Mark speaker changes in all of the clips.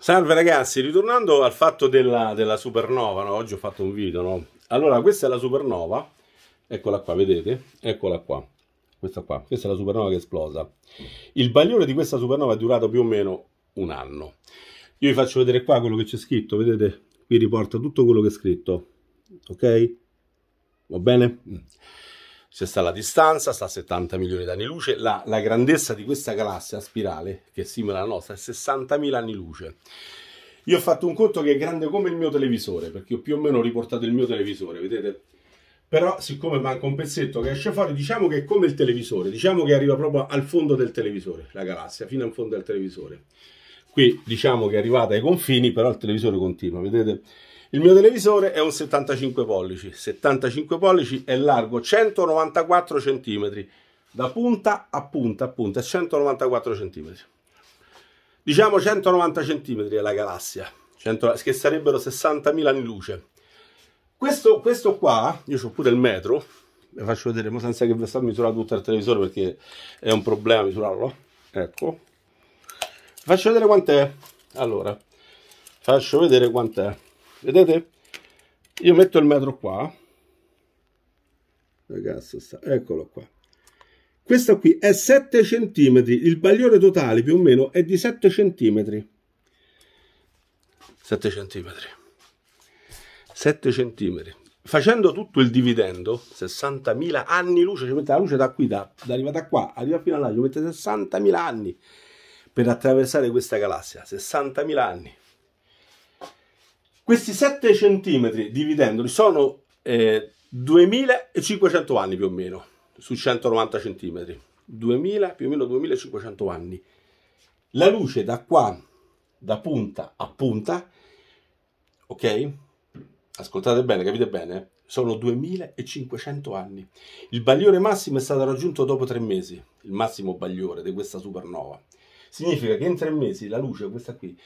Speaker 1: Salve ragazzi, ritornando al fatto della, della supernova, no? oggi ho fatto un video, no? Allora, questa è la supernova, eccola qua, vedete? Eccola qua, questa qua, questa è la supernova che esplosa. Il bagliore di questa supernova è durato più o meno un anno. Io vi faccio vedere qua quello che c'è scritto, vedete? Qui riporta tutto quello che è scritto, ok? Va bene? Mm c'è sta la distanza, sta a 70 milioni di anni luce, la, la grandezza di questa galassia spirale, che è simile alla nostra, è 60.000 anni luce. Io ho fatto un conto che è grande come il mio televisore, perché ho più o meno riportato il mio televisore, vedete? Però siccome manca un pezzetto che esce fuori, diciamo che è come il televisore, diciamo che arriva proprio al fondo del televisore, la galassia, fino al fondo del televisore. Qui diciamo che è arrivata ai confini, però il televisore continua, vedete? Il mio televisore è un 75 pollici, 75 pollici è largo 194 cm, da punta a punta a punta, 194 cm. Diciamo 190 cm è la galassia, 100, che sarebbero 60.000 anni luce. Questo, questo qua, io ho pure il metro, vi faccio vedere, ma senza che vi sta misurando tutto il televisore perché è un problema misurarlo, ecco. Vi faccio vedere quant'è, allora, faccio vedere quant'è vedete io metto il metro qua ragazzo eccolo qua questa qui è 7 cm il bagliore totale più o meno è di 7 cm 7 cm 7 cm facendo tutto il dividendo 60.000 anni luce ci mette la luce da qui da, da arriva da qua arriva fino a là ci mette 60.000 anni per attraversare questa galassia 60.000 anni questi 7 centimetri dividendoli sono eh, 2500 anni più o meno, su 190 centimetri. 2000, più o meno 2500 anni. La luce da qua, da punta a punta, ok? Ascoltate bene, capite bene? Sono 2500 anni. Il bagliore massimo è stato raggiunto dopo tre mesi, il massimo bagliore di questa supernova. Significa che in tre mesi la luce, questa qui,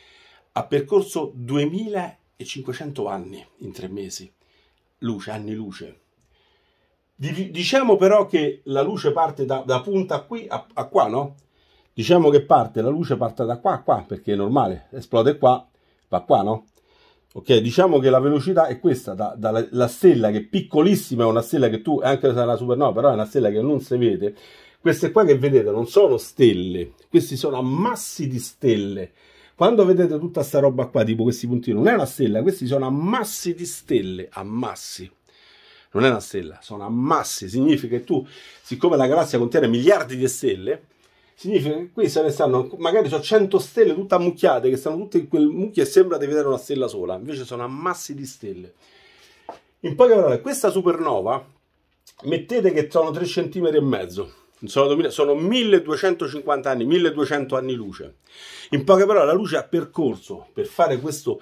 Speaker 1: ha percorso 2500 e 500 anni in tre mesi. Luce, anni luce. Diciamo però che la luce parte da, da punta qui a, a, qua, no? Diciamo che parte, la luce parte da qua a qua, perché è normale, esplode qua, va qua, no? Ok, diciamo che la velocità è questa, dalla da, stella che è piccolissima, è una stella che tu, anche se è una supernova, però è una stella che non si vede. Queste qua che vedete non sono stelle, questi sono ammassi di stelle quando vedete tutta sta roba qua, tipo questi puntini, non è una stella, questi sono ammassi di stelle, ammassi. Non è una stella, sono ammassi, significa che tu, siccome la galassia contiene miliardi di stelle, significa che qui se ne stanno, magari sono 100 stelle tutte ammucchiate, che stanno tutte in quel mucchio e sembra di vedere una stella sola, invece sono ammassi di stelle. In poche parole, questa supernova, mettete che sono 3 cm e mezzo, sono, 2000, sono 1250 anni, 1200 anni luce. In poche parole, la luce ha percorso per fare questa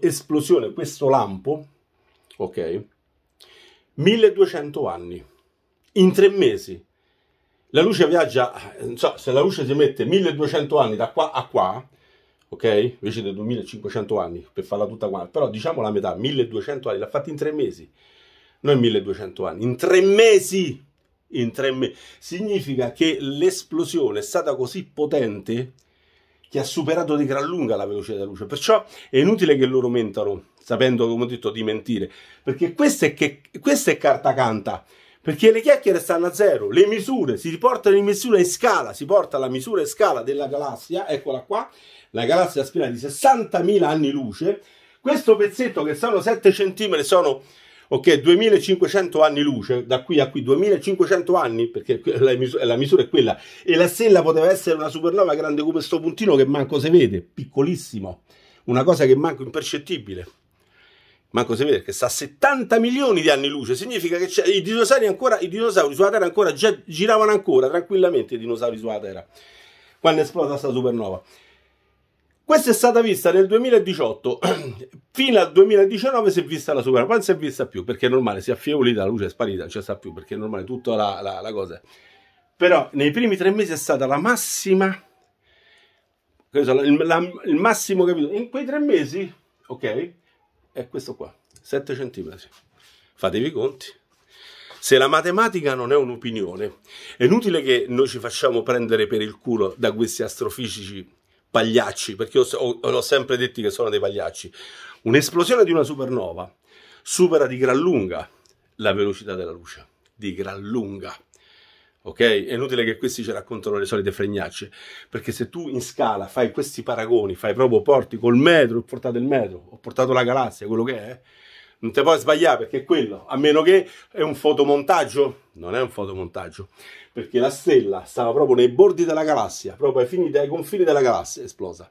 Speaker 1: esplosione, questo lampo, ok? 1200 anni, in tre mesi. La luce viaggia, so, se la luce si mette 1200 anni da qua a qua, ok? Invece dei 2500 anni per farla tutta qua, però diciamo la metà, 1200 anni, l'ha fatta in tre mesi, non 1200 anni, in tre mesi! in tre mesi. Significa che l'esplosione è stata così potente che ha superato di gran lunga la velocità della luce. Perciò è inutile che loro mentano, sapendo, come ho detto, di mentire. Perché questa è, che, questa è carta canta. Perché le chiacchiere stanno a zero, le misure, si riportano in misura in scala, si porta la misura in scala della galassia, eccola qua, la galassia spina di 60.000 anni luce. Questo pezzetto che sono 7 cm sono ok, 2500 anni luce, da qui a qui 2500 anni, perché la misura, la misura, è quella, e la stella poteva essere una supernova grande come questo puntino che manco si vede, piccolissimo, una cosa che manco impercettibile. Manco si vede che sta a 70 milioni di anni luce, significa che i dinosauri, ancora, i dinosauri sulla Terra ancora già giravano ancora tranquillamente i dinosauri sulla Terra quando è esplosa questa supernova. Questa è stata vista nel 2018, fino al 2019 si è vista la Supera, poi non si è vista più perché è normale, si è affievolita, la luce è sparita, non c'è sta più perché è normale tutta la, la, la cosa. Però nei primi tre mesi è stata la massima, il, la, il massimo capito. In quei tre mesi, ok, è questo qua, 7 centimetri. Fatevi i conti. Se la matematica non è un'opinione, è inutile che noi ci facciamo prendere per il culo da questi astrofisici pagliacci, perché ho, ho, ho sempre detto che sono dei pagliacci, un'esplosione di una supernova supera di gran lunga la velocità della luce, di gran lunga. Ok? È inutile che questi ci raccontano le solite fregnacce, perché se tu in scala fai questi paragoni, fai proprio porti col metro, ho portato il metro, ho portato la galassia, quello che è, non te puoi sbagliare perché è quello, a meno che è un fotomontaggio, non è un fotomontaggio, perché la stella stava proprio nei bordi della galassia, proprio ai, fini, ai confini della galassia, esplosa.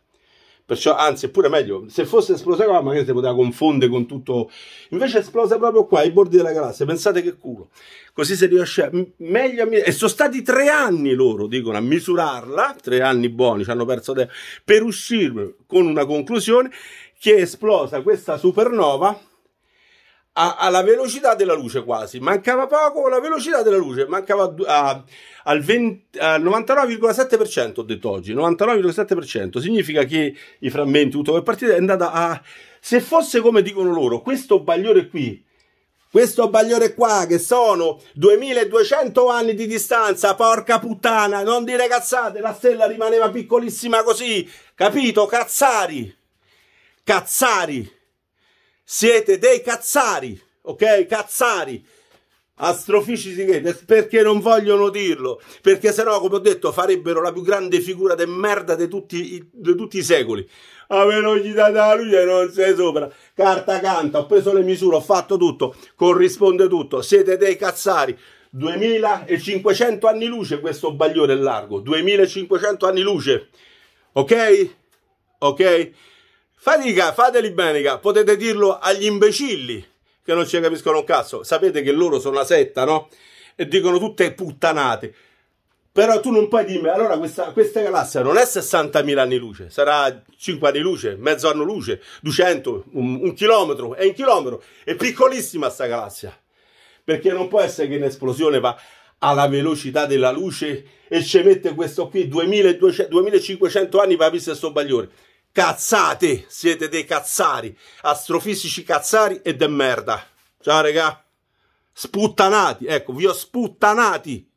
Speaker 1: Perciò, anzi, è pure meglio, se fosse esplosa qua magari si poteva confondere con tutto, invece è esplosa proprio qua, ai bordi della galassia, pensate che culo. Così si riesce a, meglio a e sono stati tre anni loro, dicono, a misurarla, tre anni buoni, ci hanno perso tempo, per uscire con una conclusione che è esplosa questa supernova a, alla velocità della luce quasi, mancava poco, la velocità della luce mancava a, al, 20, al 99,7%, ho detto oggi, 99,7%, significa che i frammenti, tutto quel partito è andata a... Se fosse come dicono loro, questo bagliore qui, questo bagliore qua che sono 2200 anni di distanza, porca puttana, non dire cazzate, la stella rimaneva piccolissima così, capito? Cazzari, cazzari. Siete dei cazzari, ok? Cazzari Astrofici si astrofisici perché non vogliono dirlo perché sennò come ho detto farebbero la più grande figura de merda di tutti, di tutti, i secoli a ah, me non gli date la luce non sei sopra carta canta ho preso le misure ho fatto tutto corrisponde tutto siete dei cazzari 2500 anni luce questo bagliore largo 2500 anni luce ok ok Fatica, fateli bene, potete dirlo agli imbecilli che non ci capiscono un cazzo. Sapete che loro sono una setta, no? E dicono tutte puttanate. Però tu non puoi dirmi, allora questa, questa galassia non è 60.000 anni luce, sarà 5 anni luce, mezzo anno luce, 200, un, un chilometro, è un chilometro, è piccolissima sta galassia. Perché non può essere che un'esplosione va alla velocità della luce e ci mette questo qui 2200, 2500 anni per visto questo bagliore. Cazzate! Siete dei cazzari, astrofisici cazzari e de merda. Ciao regà, sputtanati, ecco, vi ho sputtanati.